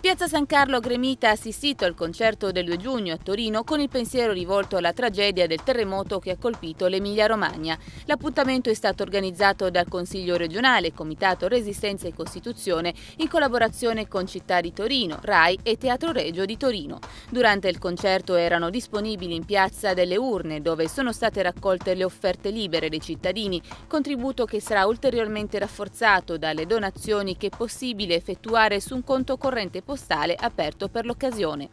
Piazza San Carlo Gremita ha assistito al concerto del 2 giugno a Torino con il pensiero rivolto alla tragedia del terremoto che ha colpito l'Emilia-Romagna. L'appuntamento è stato organizzato dal Consiglio regionale, Comitato Resistenza e Costituzione, in collaborazione con Città di Torino, RAI e Teatro Regio di Torino. Durante il concerto erano disponibili in piazza delle urne, dove sono state raccolte le offerte libere dei cittadini, contributo che sarà ulteriormente rafforzato dalle donazioni che è possibile effettuare su un conto corrente postale aperto per l'occasione.